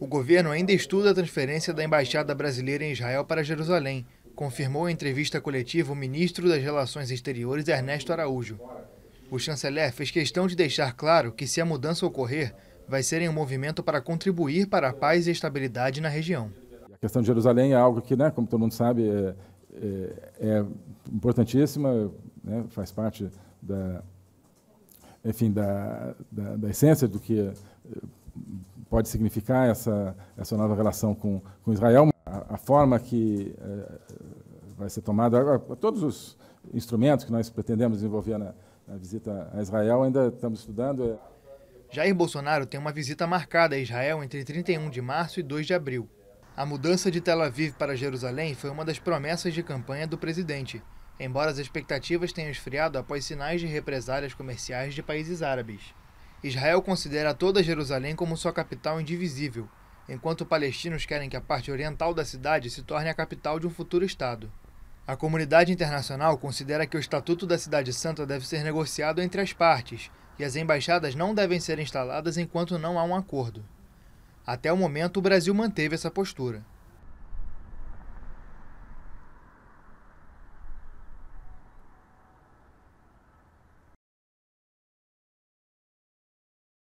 O governo ainda estuda a transferência da Embaixada Brasileira em Israel para Jerusalém, confirmou em entrevista coletiva o ministro das Relações Exteriores, Ernesto Araújo. O chanceler fez questão de deixar claro que, se a mudança ocorrer, vai ser em um movimento para contribuir para a paz e estabilidade na região. A questão de Jerusalém é algo que, né, como todo mundo sabe, é, é, é importantíssima, né, faz parte da, enfim, da, da, da essência do que pode significar essa, essa nova relação com, com Israel. A, a forma que eh, eh, vai ser tomada, todos os instrumentos que nós pretendemos desenvolver na, na visita a Israel, ainda estamos estudando. É Jair Bolsonaro tem uma visita marcada a Israel entre 31 de março e 2 de abril. A mudança de Tel Aviv para Jerusalém foi uma das promessas de campanha do presidente, embora as expectativas tenham esfriado após sinais de represálias comerciais de países árabes. Israel considera toda Jerusalém como sua capital indivisível, enquanto palestinos querem que a parte oriental da cidade se torne a capital de um futuro Estado. A comunidade internacional considera que o Estatuto da Cidade Santa deve ser negociado entre as partes e as embaixadas não devem ser instaladas enquanto não há um acordo. Até o momento, o Brasil manteve essa postura.